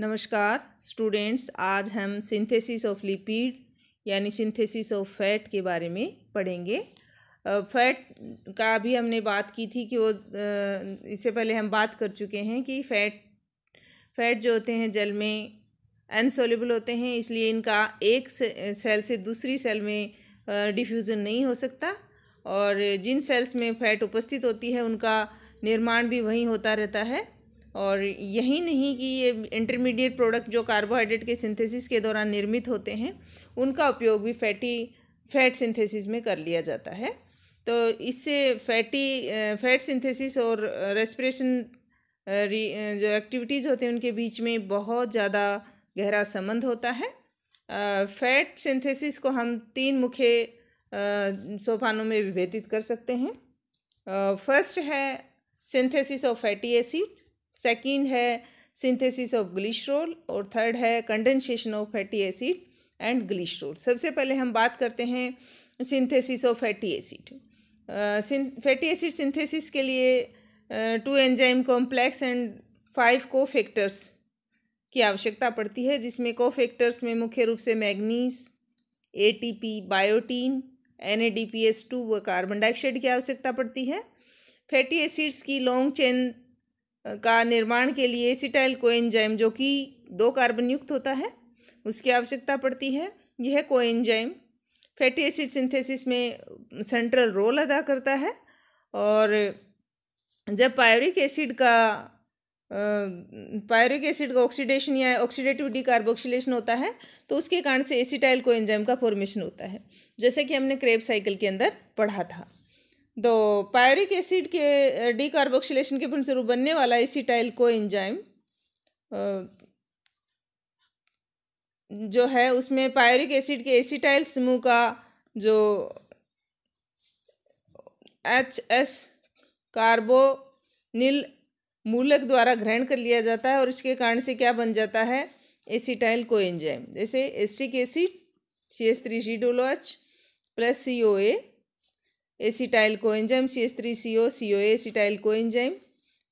नमस्कार स्टूडेंट्स आज हम सिंथेसिस ऑफ लिपिड यानी सिंथेसिस ऑफ फैट के बारे में पढ़ेंगे फैट का भी हमने बात की थी कि वो इससे पहले हम बात कर चुके हैं कि फैट फैट जो होते हैं जल में अनसोलेबल होते हैं इसलिए इनका एक सेल से दूसरी सेल में डिफ्यूज़न नहीं हो सकता और जिन सेल्स में फैट उपस्थित होती है उनका निर्माण भी वहीं होता रहता है और यही नहीं कि ये इंटरमीडिएट प्रोडक्ट जो कार्बोहाइड्रेट के सिंथेसिस के दौरान निर्मित होते हैं उनका उपयोग भी फैटी फैट सिंथेसिस में कर लिया जाता है तो इससे फैटी फैट सिंथेसिस और रेस्पिरेशन जो एक्टिविटीज़ होते हैं उनके बीच में बहुत ज़्यादा गहरा संबंध होता है फैट सिंथेसिस को हम तीन मुख्य सोफानों में विभेदित कर सकते हैं फर्स्ट है synthesis of fatty acid second है सिंथेसिस ऑफ ग्लिशरोल और थर्ड है condensation of fatty acid and glycerol सबसे पहले हम बात करते हैं synthesis of fatty acid fatty acid synthesis के लिए two enzyme complex and five cofactors की आवश्यकता पड़ती है जिसमें फैक्टर्स में मुख्य रूप से manganese a biotin N A व कार्बन डाइऑक्साइड की आवश्यकता पड़ती है फैटी एसिड्स की लॉन्ग चेन का निर्माण के लिए एसिटाइल कोएंजाइम जो कि दो कार्बन युक्त होता है उसकी आवश्यकता पड़ती है यह कोएंजाइम फैटी एसिड सिंथेसिस में सेंट्रल रोल अदा करता है और जब पायोरिक एसिड का पायोरिक एसिड का ऑक्सीडेशन या ऑक्सीडेटिव डिकार्बोक्सिलेशन होता है तो उसके कारण से एसिटाइल कोएंजाइम का फॉर्मेशन होता है जैसे कि हमने क्रेब साइकिल के अंदर पढ़ा था दो पायरिक एसिड के डीकार्बोक्सिलेशन uh, के फलस्वरूप बनने वाला एसिटाइल को एंजाइम uh, जो है उसमें पायरिक एसिड के एसिटाइल समूह का जो एच एस कार्बोनिल मूलक द्वारा ग्रहण कर लिया जाता है और इसके कारण से क्या बन जाता है एसिटाइल को एंजाइम जैसे acetic acid C S three C डोलो H plus C O A acetyl coenzyme C S three C O C O acetyl coenzyme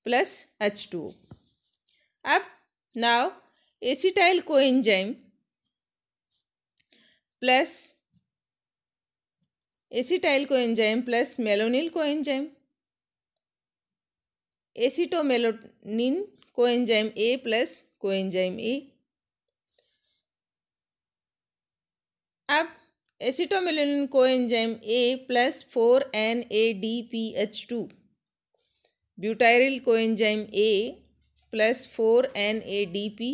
plus H two अब now acetyl coenzyme plus acetyl coenzyme plus malonyl coenzyme acetomalonyl coenzyme A plus coenzyme A e। अब acetomalonyl enzyme A plus four N A D P H two butyryl enzyme A plus four N A D P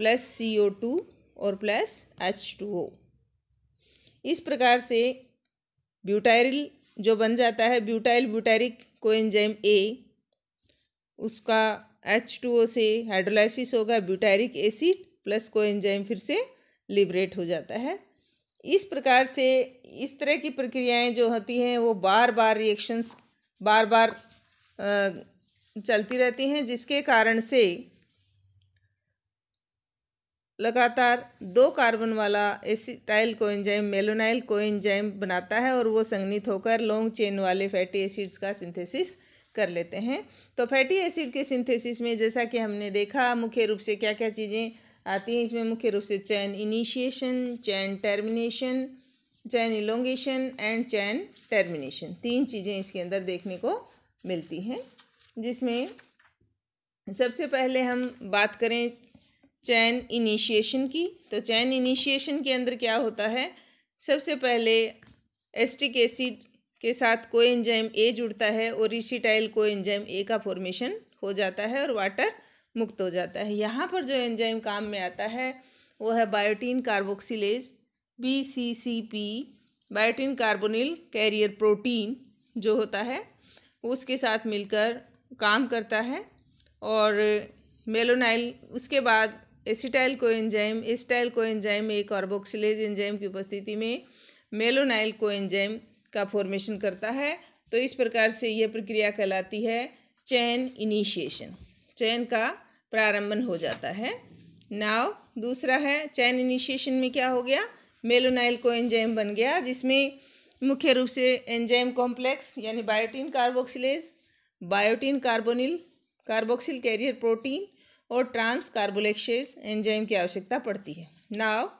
plus C O two और plus H two O इस प्रकार से ब्यूटाइरिल जो बन जाता है butyl को एंजाइम ए उसका एच टू ओ से हाइड्रोलाइसिस होगा ब्यूटैरिक एसिड प्लस एंजाइम फिर से लिबरेट हो जाता है इस प्रकार से इस तरह की प्रक्रियाएं जो होती हैं वो बार बार रिएक्शंस बार बार चलती रहती हैं जिसके कारण से लगातार दो कार्बन वाला एसिटाइल कोएंजाइम मेलोनाइल कोएंजाइम बनाता है और वो संगनित होकर लॉन्ग चेन वाले फैटी एसिड्स का सिंथेसिस कर लेते हैं तो फैटी एसिड के सिंथेसिस में जैसा कि हमने देखा मुख्य रूप से क्या क्या चीज़ें आती हैं इसमें मुख्य रूप से chain initiation chain termination chain elongation and chain termination तीन चीज़ें इसके अंदर देखने को मिलती हैं जिसमें सबसे पहले हम बात करें चैन इनिशिएशन की तो चैन इनिशिएशन के अंदर क्या होता है सबसे पहले एस्टिक एसिड के साथ कोएंजाइम ए जुड़ता है और रिसिटाइल कोएंजाइम ए का फॉर्मेशन हो जाता है और वाटर मुक्त हो जाता है यहाँ पर जो एंजाइम काम में आता है वो है biotin carboxylase B C C P biotin carbonyl carrier protein जो होता है उसके साथ मिलकर काम करता है और मेलोनाइल उसके बाद acetyl coenzyme acetyl coenzyme एक कार्बोक्सिलेज एंजाइम की उपस्थिति में मेलोनाइल को एंजाइम का फॉर्मेशन करता है तो इस प्रकार से यह प्रक्रिया कहलाती है चैन इनिशिएशन चयन का प्रारंभन हो जाता है नाव दूसरा है चैन इनिशिएशन में क्या हो गया मेलोनाइल को एंजाइम बन गया जिसमें मुख्य रूप से एंजाइम कॉम्प्लेक्स यानी biotin carboxylase biotin carbonyl carboxyl carrier protein और ट्रांस कार्बोलेक्सेज एंजाइम की आवश्यकता पड़ती है नाव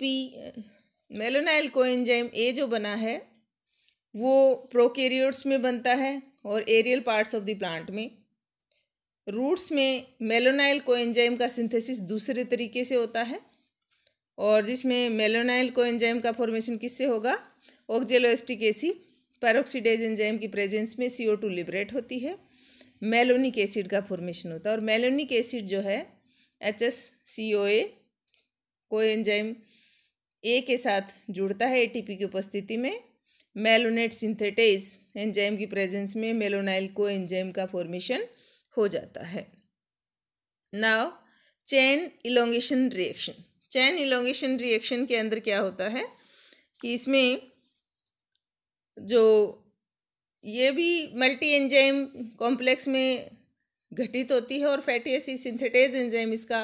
पी मेलोनाइल को एंजाइम ए जो बना है वो प्रोकेरियोट्स में बनता है और aerial parts of the plant में रूट्स में मेलोनाइल कोएंजाइम का सिंथेसिस दूसरे तरीके से होता है और जिसमें मेलोनाइल कोएंजाइम का फॉर्मेशन किससे होगा ऑक्जेलोएस्टिक एसिड पैरोक्सीडेज एंजाइम की प्रेजेंस में सी ओ टू लिबरेट होती है मेलोनिक एसिड का फॉर्मेशन होता है और मेलोनिक एसिड जो है H S C O A coenzyme A के साथ जुड़ता है पी की उपस्थिति में मेलोनेट सिंथेटेज एंजाइम की प्रेजेंस में मेलोनाइल एंजाइम का फॉर्मेशन हो जाता है now chain elongation reaction chain elongation reaction के अंदर क्या होता है कि इसमें जो ये भी मल्टी एंजाइम कॉम्प्लेक्स में घटित होती है और फैटी एसिड सिंथेटेज एंजाइम इसका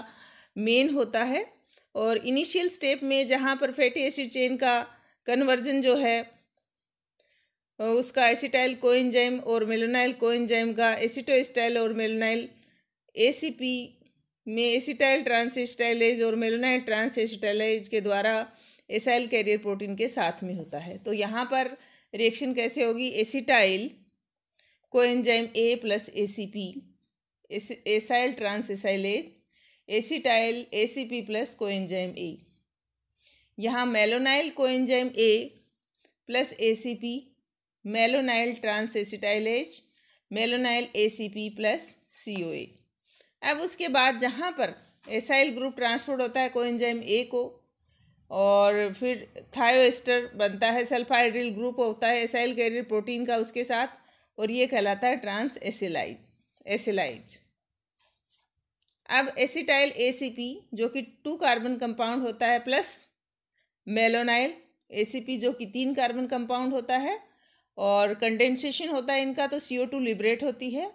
मेन होता है और इनिशियल स्टेप में जहाँ पर फैटी एसिड चेन का कन्वर्जन जो है उसका एसिटाइल कोइंजाइम और मेलोनाइल कोइंजाइम का एसिटोस्टाइल और मेलोनाइल एसीपी में एसिटाइल ट्रांसस्टाइलेज और मेलोनाइल ट्रांसस्टाइलेज के द्वारा एसाइल कैरियर प्रोटीन के साथ में होता है तो यहाँ पर रिएक्शन कैसे होगी acetyl coenzyme A plus A C P acyl transacylase acetyl A C P plus coenzyme A यहाँ malonyl coenzyme A plus A C P malonyl transacetylase malonyl A C P plus C O A अब उसके बाद जहाँ पर acyl group transport होता है coenzyme A को और फिर थायोएस्टर बनता है सल्फाइड्रिल ग्रुप होता है एसाइल कैरियर प्रोटीन का उसके साथ और ये कहलाता है ट्रांस एसिलाइज एसिलाइज अब एसिटाइल पी जो कि टू कार्बन कंपाउंड होता है प्लस मेलोनाइल पी जो कि तीन कार्बन कंपाउंड होता है और कंडेंसेशन होता है इनका तो सी ओ टू लिबरेट होती है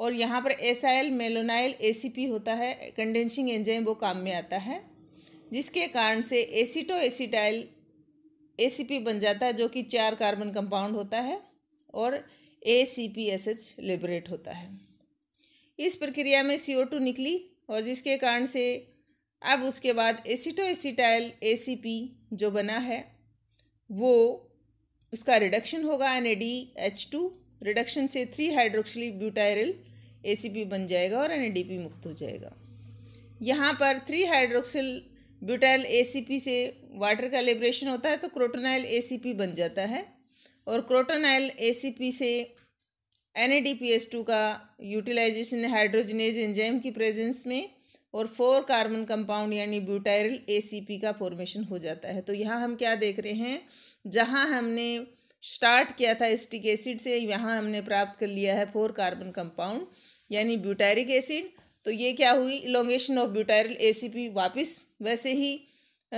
और यहाँ पर S I L malonyl A C P होता है कंडेंसिंग एंजाइम वो काम में आता है जिसके कारण से aceto acetyl A C P बन जाता है जो कि चार कार्बन कंपाउंड होता है और A C P S H liberate होता है इस प्रक्रिया में सी ओ टू निकली और जिसके कारण से अब उसके बाद aceto acetyl A C P जो बना है वो उसका रिडक्शन होगा N A D H two reduction से three hydroxy butyryl A C P बन जाएगा और एन ए डी पी मुक्त हो जाएगा यहाँ पर three hydroxyl butyl A C P से वाटर का लिब्रेशन होता है तो क्रोटोनाइल ए सी पी बन जाता है और क्रोटोनाइल ए सी पी से N A D P S two का यूटिलाइजेशन हाइड्रोजनेज एंजाइम की प्रेजेंस में और फोर कार्बन कंपाउंड यानी ब्यूटाइल ए सी पी का फॉर्मेशन हो जाता है तो यहाँ हम क्या देख रहे हैं जहाँ हमने स्टार्ट किया था एस्टिक एसिड से यहाँ हमने प्राप्त कर लिया है फोर कार्बन कंपाउंड यानी ब्यूटायरिक एसिड तो ये क्या हुई इलोंगेशन ऑफ ब्यूटायरल एसीपी वापस वैसे ही आ,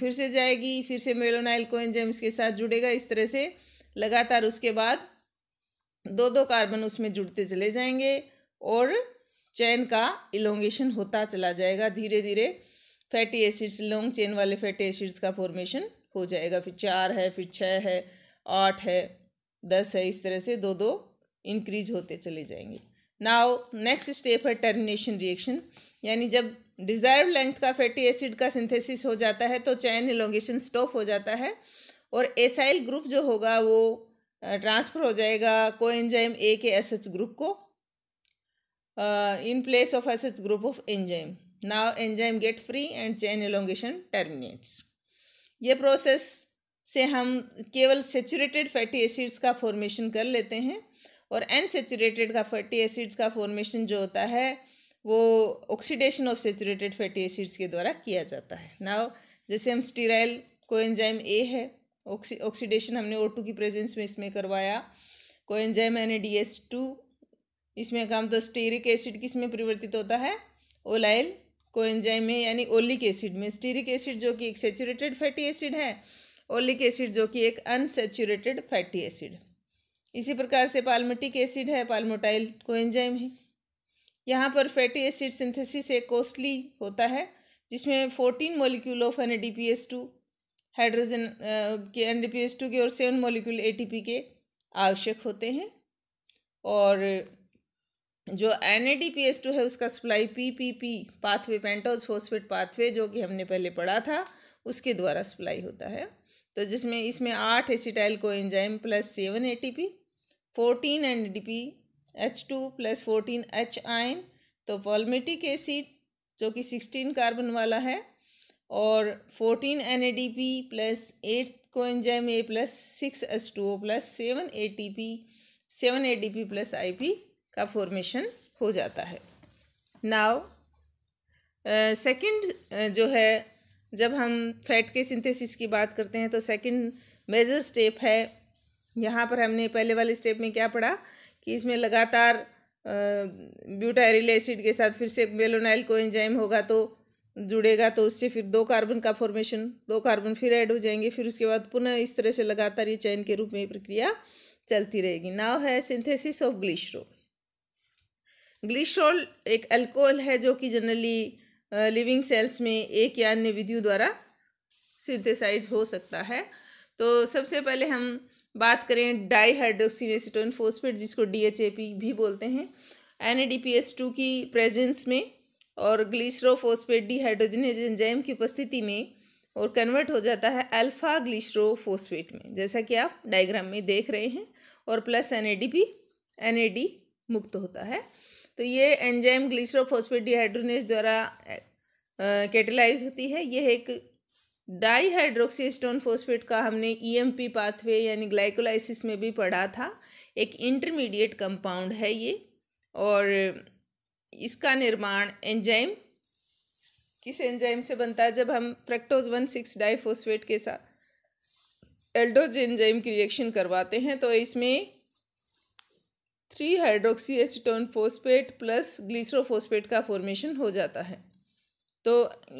फिर से जाएगी फिर से मेलोनाइल कोएंजाइम इसके साथ जुड़ेगा इस तरह से लगातार उसके बाद दो दो कार्बन उसमें जुड़ते चले जाएंगे और चैन का इलोंगेशन होता चला जाएगा धीरे धीरे फैटी एसिड्स लॉन्ग चेन वाले फैटी एसिड्स का फॉर्मेशन हो जाएगा फिर चार है फिर छः है आठ है दस है इस तरह से दो दो इंक्रीज होते चले जाएंगे नाउ नेक्स्ट स्टेप है टर्मिनेशन रिएक्शन यानी जब डिजायर्ड लेंथ का फैटी एसिड का सिंथेसिस हो जाता है तो चैन एलोंगेशन स्टॉप हो जाता है और एसाइल ग्रुप जो होगा वो ट्रांसफ़र हो जाएगा को एंजाइम ए के एस एच ग्रुप को in place of S H group of enzyme now enzyme get free and chain elongation terminates ये प्रोसेस से हम केवल सेचुरेटेड फैटी एसिड्स का फॉर्मेशन कर लेते हैं और अनसेचुरेटेड का फैटी एसिड्स का फॉर्मेशन जो होता है वो oxidation of saturated fatty acids के द्वारा किया जाता है नाव जैसे हम स्टीराइल को एंजाइम ए है ऑक्सी ऑक्सीडेशन हमने ओ टू की प्रेजेंस में इसमें करवाया coenzyme N D S two इसमें काम तो स्टीरिक एसिड किस में परिवर्तित होता है ओलाइल कोएंजाइम में यानी ओलिक एसिड में स्टीरिक एसिड जो कि एक सेचूरेटेड फैटी एसिड है ओलिक एसिड जो कि एक अनसेचूरेटेड फैटी एसिड इसी प्रकार से पाल्मेटिक एसिड है पालमोटाइल कोएंजाइम है यहाँ पर फैटी एसिड सिंथेसिस एक कॉस्टली होता है जिसमें fourteen molecule of N D P S two hydrogen के N D P S two के और seven molecule A T P के आवश्यक होते हैं और जो N A D P S two है उसका supply P P P pathway pentose phosphate pathway जो कि हमने पहले पढ़ा था उसके द्वारा सप्लाई होता है तो जिसमें इसमें आठ acetyl coenzyme plus seven A T P fourteen N D P H two plus fourteen H ion तो पॉलमेटिक एसिड जो कि सिक्सटीन कार्बन वाला है और fourteen N A D P plus eight coenzyme A plus six H two O plus seven A T P seven A D P plus I P का formation हो जाता है नाव second uh, जो है जब हम फैट के synthesis की बात करते हैं तो सेकंड मेजर स्टेप है यहाँ पर हमने पहले वाले स्टेप में क्या पढ़ा कि इसमें लगातार ब्यूटाइरिल एसिड के साथ फिर से मेलोनाइल को एंजाइम होगा तो जुड़ेगा तो उससे फिर दो कार्बन का फॉर्मेशन दो कार्बन फिर ऐड हो जाएंगे फिर उसके बाद पुनः इस तरह से लगातार ये चयन के रूप में प्रक्रिया चलती रहेगी नाव है सिंथेसिस ऑफ ग्लिशरो ग्लिशोल एक अल्कोहल है जो कि जनरली लिविंग सेल्स में एक या अन्य विधियों द्वारा सिंथेसाइज हो सकता है तो सबसे पहले हम बात करें डाईहाइड्रोक्सीनेसिटोन फोस्फेट जिसको डी भी बोलते हैं एन टू की प्रेजेंस में और ग्लिसरोफोस्फेट डीहाइड्रोजनेज एंजाइम की उपस्थिति में और कन्वर्ट हो जाता है अल्फ़ा ग्लिसरोफोस्फेट में जैसा कि आप डायग्राम में देख रहे हैं और plus N N A D मुक्त होता है तो ये एंजाइम ग्लिसरोफॉस्फेट डिहाइड्रोनेस द्वारा कैटेलाइज होती है यह एक डाईहाइड्रोक्सीस्टोन फोस्फेट का हमने ईएमपी e पाथवे यानी ग्लाइकोलाइसिस में भी पढ़ा था एक इंटरमीडिएट कंपाउंड है ये और इसका निर्माण एंजाइम किस एंजाइम से बनता है जब हम फ्रेक्टोज वन सिक्स डाईफोस्फेट के साथ एल्डोज एंजाइम की रिएक्शन करवाते हैं तो इसमें three hydroxy acetone phosphate plus glycerophosphate का फॉर्मेशन हो जाता है तो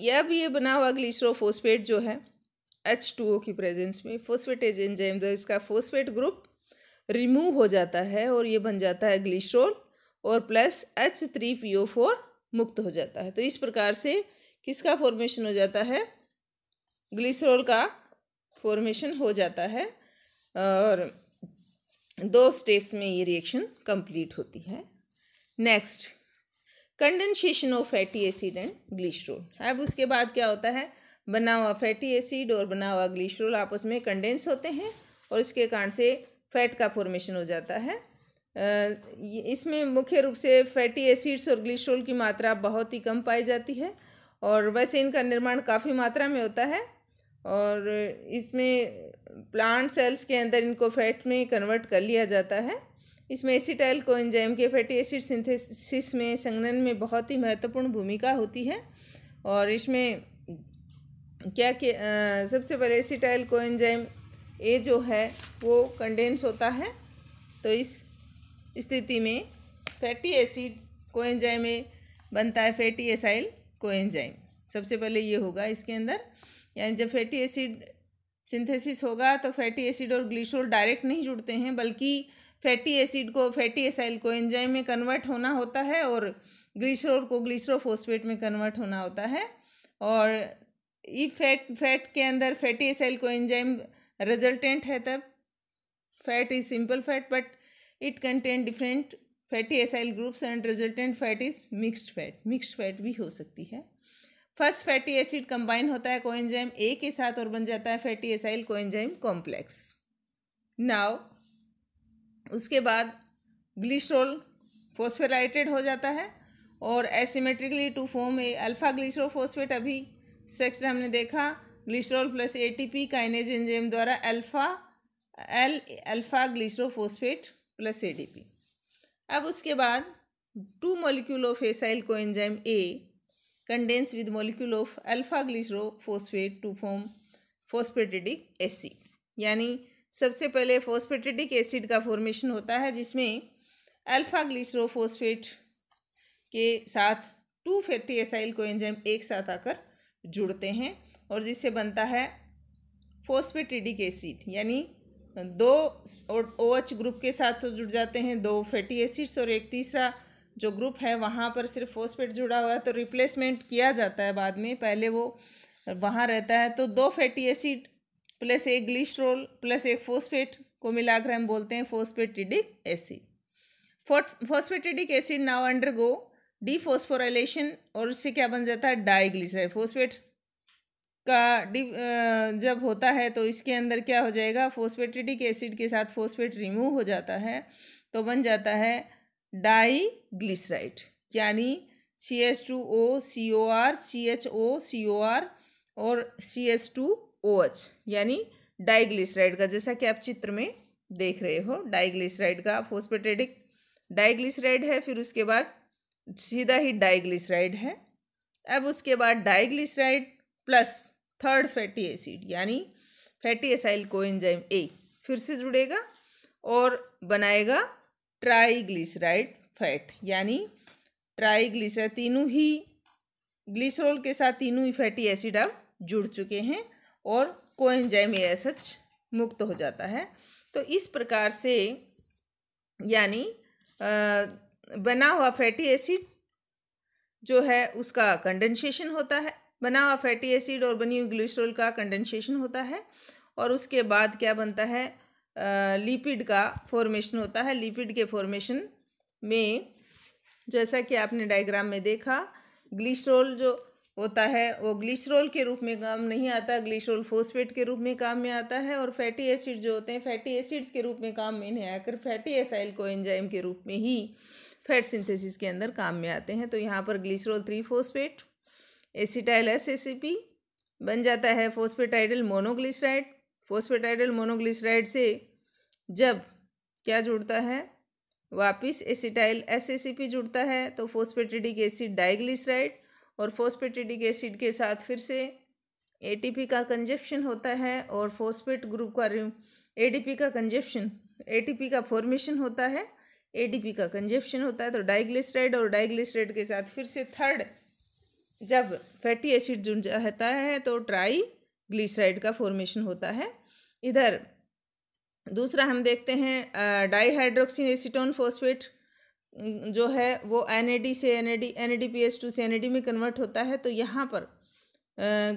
यह भी ये बना हुआ ग्लीसरोफोस्पेट जो है एच टू ओ की प्रेजेंस में फोस्फेटेज एंजाइम जो इसका फोस्फेट ग्रुप रिमूव हो जाता है और ये बन जाता है ग्लीसरोल और plus H three P O four मुक्त हो जाता है तो इस प्रकार से किसका फॉर्मेशन हो जाता है ग्लीसरोल का फॉर्मेशन हो जाता है और दो स्टेप्स में ये रिएक्शन कंप्लीट होती है next condensation of fatty acid and glycerol अब उसके बाद क्या होता है बना हुआ फैटी एसिड और बना हुआ ग्लिसरोल आपस में कंडेंस होते हैं और इसके कारण से फैट का फॉर्मेशन हो जाता है इसमें मुख्य रूप से फैटी एसिड्स और ग्लिसरोल की मात्रा बहुत ही कम पाई जाती है और वैसे इनका निर्माण काफ़ी मात्रा में होता है और इसमें प्लांट सेल्स के अंदर इनको फैट में कन्वर्ट कर लिया जाता है इसमें एसिटाइल कोएंजाइम के फैटी एसिड सिंथेसिस में संगनन में बहुत ही महत्वपूर्ण भूमिका होती है और इसमें क्या के आ, सबसे पहले एसिटाइल कोंजाइम ए जो है वो कंडेंस होता है तो इस स्थिति में फैटी एसिड कोएंजाइम ए बनता है फैटी एसाइल कोएंजाइम सबसे पहले ये होगा इसके अंदर यानी जब फैटी एसिड सिंथेसिस होगा तो फैटी एसिड और ग्लिसरॉल डायरेक्ट नहीं जुड़ते हैं बल्कि फैटी एसिड को फैटी एसाइल को एंजाइम में कन्वर्ट होना होता है और ग्लिसरॉल को ग्लिसरोफोस्फेट में कन्वर्ट होना होता है और ये फैट फैट के अंदर fatty acyl coenzyme resultant है तब fat is simple fat but it contain different fatty acyl groups and resultant fat is mixed fat mixed fat भी हो सकती है फर्स्ट फैटी एसिड कंबाइन होता है कोएंजाइम ए के साथ और बन जाता है fatty acyl coenzyme complex now उसके बाद ग्लिसरॉल फोस्फेराइटेड हो जाता है और asymmetrically to form a alpha glycerophosphate अभी स्ट्रक्चर हमने देखा glycerol plus ATP kinase enzyme द्वारा alpha L alpha glycerophosphate plus ADP अब उसके बाद two molecule of acyl coenzyme A condense with molecule of alpha glycerophosphate to form phosphatidic acid यानी सबसे पहले फोस्फेटेडिक एसिड का फॉर्मेशन होता है जिसमें अल्फा ग्लिसरोफोस्फेट के साथ two fatty acyl coenzyme एक साथ आकर जुड़ते हैं और जिससे बनता है फोस्फेटेडिक एसिड यानी दो ओ एच ग्रुप के साथ तो जुड़ जाते हैं दो फैटी एसिड्स और एक तीसरा जो ग्रुप है वहाँ पर सिर्फ फोस्फेट जुड़ा हुआ है तो रिप्लेसमेंट किया जाता है बाद में पहले वो वहाँ रहता है तो दो फैटी एसिड प्लस एक ग्लिस्ट्रोल प्लस एक फोस्फेट को मिलाकर हम बोलते हैं phosphatidic acid phosphatidic acid now under go dephosphorylation और उससे क्या बन जाता है डाइग्लिसराइड फोस्फेट का डी जब होता है तो इसके अंदर क्या हो जाएगा फोस्फेटिडिक एसिड के साथ फोस्फेट रिमूव हो जाता है तो बन जाता है डाई ग्लिसराइड यानी C S two O C O R C H O C O R और C S two O H यानी डाइग्लिसराइड का जैसा कि आप चित्र में देख रहे हो डाइग्लिसराइड का फोस्पेटेडिक डाइग्लिसराइड है फिर उसके बाद सीधा ही डाइग्लिसराइड है अब उसके बाद diglyceride plus third fatty acid यानी फैटी एसाइल कोएंजाइम ए फिर से जुड़ेगा और बनाएगा ट्राइग्लिसराइड फैट यानी ट्राईग्लिसराइड तीनों ही ग्लिसरॉल के साथ तीनों ही फैटी एसिड अब जुड़ चुके हैं और कोएंजाइम एसच मुक्त हो जाता है तो इस प्रकार से यानी बना हुआ फैटी एसिड जो है उसका कंडेंसेशन होता है बना हुआ फैटी एसिड और बनी हुई ग्लिसरॉल का कंडेंसेशन होता है और उसके बाद क्या बनता है लिपिड का फॉर्मेशन होता है लिपिड के फॉर्मेशन में जैसा कि आपने डायग्राम में देखा ग्लिसरॉल जो होता है वो ग्लिसरॉल के रूप में काम नहीं आता ग्लिसरॉल फोस्फेट के रूप में काम में आता है और फैटी एसिड जो होते हैं फैटी एसिड्स के रूप में काम में नहीं आकर फैटी एसाइल को एंजाइम के रूप में ही फैट सिंथेसिस के अंदर काम में आते हैं तो यहाँ पर glycerol three phosphate acetyl S बन जाता है फोस्फेटाइडल मोनोग्लिसराइड फोस्फेटाइडल मोनोग्लिसराइड से जब क्या जुड़ता है वापिस एसिटाइल एस जुड़ता है तो फोस्फेटिडिक एसिड डाइग्लिसराइड और फोस्फेटिडिक एसिड के साथ फिर से एटीपी का कंजप्शन होता है और फोस्फेट ग्रुप का एडीपी का कंजप्शन एटीपी का फॉर्मेशन होता है एडीपी का कंजप्शन होता है तो डाइग्लिसराइड और डाइग्लिसराइड के साथ फिर से थर्ड जब फैटी एसिड जुड़ जाता है तो ट्राई ग्लिसराइड का फॉर्मेशन होता है इधर दूसरा हम देखते हैं डाईहाइड्रोक्सिन एसिटोन फोस्फेट जो है वो एन से एन एन टू से एन में कन्वर्ट होता है तो यहाँ पर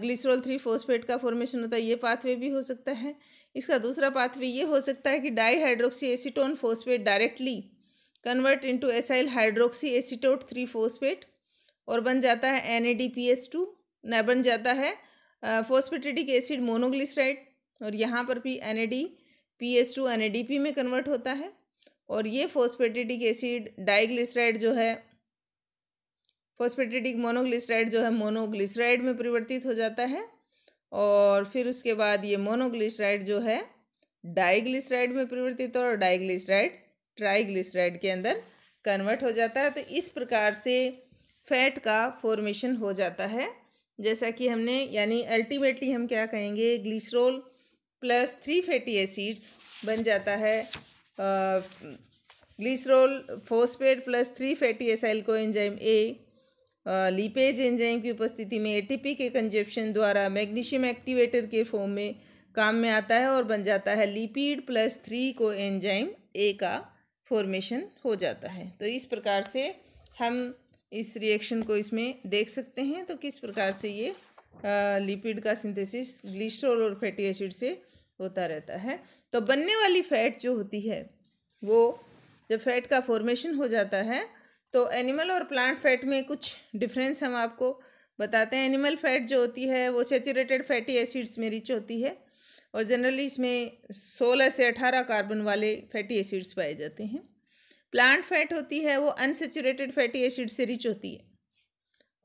ग्लिसरोल थ्री फोस्फेट का फॉर्मेशन होता है ये पाथवे भी हो सकता है इसका दूसरा पाथवे ये हो सकता है कि dihydroxy acetone phosphate directly convert into acyl hydroxy acetone three phosphate और बन जाता है N A D P S two न बन जाता है फोस्पिट्रिटिक एसिड मोनोग्लिसराइड और यहाँ पर भी N A D P S two N A D P में कन्वर्ट होता है और ये फोस्पेटेटिक एसिड डाइग्लिसराइड जो है फोस्पेटेटिक मोनोग्लिसराइड जो है मोनोग्लिसराइड में परिवर्तित हो जाता है और फिर उसके बाद ये मोनोग्लिसराइड जो है डाइग्लिसराइड में परिवर्तित और डाइग्लिसराइड ट्राइग्लिसराइड के अंदर कन्वर्ट हो जाता है तो इस प्रकार से फैट का फॉर्मेशन हो जाता है जैसा कि हमने यानी अल्टीमेटली हम क्या कहेंगे glycerol plus three fatty acids बन जाता है glycerol phosphate plus three fatty acyl coenzyme A lipase enzyme की उपस्थिति में एटीपी के कंजप्शन द्वारा मैग्नीशियम एक्टिवेटर के फॉर्म में काम में आता है और बन जाता है lipid plus three coenzyme A का फॉर्मेशन हो जाता है तो इस प्रकार से हम इस रिएक्शन को इसमें देख सकते हैं तो किस प्रकार से ये लिपिड का सिंथेसिस ग्लिस्ट्रोल और फैटी एसिड से होता रहता है तो बनने वाली फैट जो होती है वो जब फैट का फॉर्मेशन हो जाता है तो एनिमल और प्लांट फैट में कुछ डिफरेंस हम आपको बताते हैं एनिमल फैट जो होती है वो सेचूरेटेड फैटी एसिड्स में रिच होती है और जनरली इसमें सोलह से अठारह कार्बन वाले फैटी एसिड्स पाए जाते हैं प्लांट फैट होती है वो अनसेचुरेटेड फैटी एसिड से रिच होती है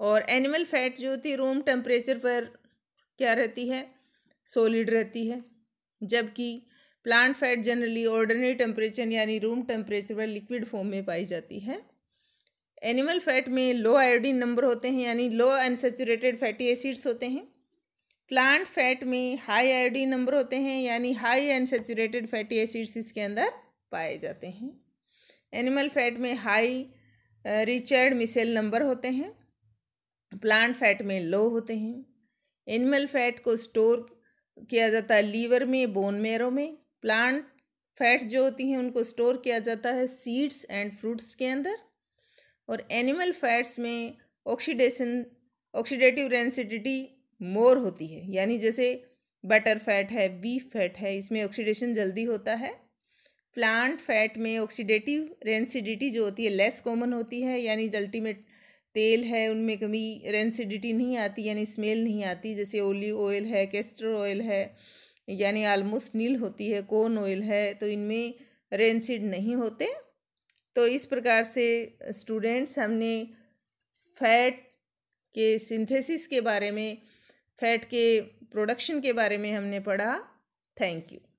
और एनिमल फैट जो होती है रूम टेम्परेचर पर क्या रहती है सॉलिड रहती है जबकि plant fat generally ordinary temperature यानी रूम टेम्परेचर पर लिक्विड फॉर्म में पाई जाती है एनिमल फैट में लो आयोडीन नंबर होते हैं यानी लो अनसेचुरेटेड फैटी एसिड्स होते हैं प्लांट फैट में हाई आयोडीन नंबर होते हैं यानी हाई अनसेचुरेटेड फैटी एसिड्स इसके अंदर पाए जाते हैं एनिमल फैट में हाई रिचर्ड मिसेल नंबर होते हैं प्लांट फैट में लो होते हैं एनिमल फैट को स्टोर किया जाता है लीवर में बोन मेरो में प्लांट फैट जो होती हैं उनको स्टोर किया जाता है सीड्स एंड फ्रूट्स के अंदर और एनिमल फैट्स में ऑक्सीडेशन ऑक्सीडेटिव रेंसिडिटी मोर होती है यानी जैसे बटर फैट है बीफ फैट है इसमें ऑक्सीडेशन जल्दी होता है प्लांट फैट में ऑक्सीडेटिव रेंसिडिटी जो होती है लेस कॉमन होती है यानी जल्टी तेल है उनमें कभी रेंसिडिटी नहीं आती यानी स्मेल नहीं आती जैसे ओलिव ऑयल है कैस्टर ऑयल है यानी आलमोस्ट नील होती है कोन ऑयल है तो इनमें रेंसिड नहीं होते तो इस प्रकार से स्टूडेंट्स हमने फैट के सिंथेसिस के बारे में फैट के प्रोडक्शन के बारे में हमने पढ़ा थैंक यू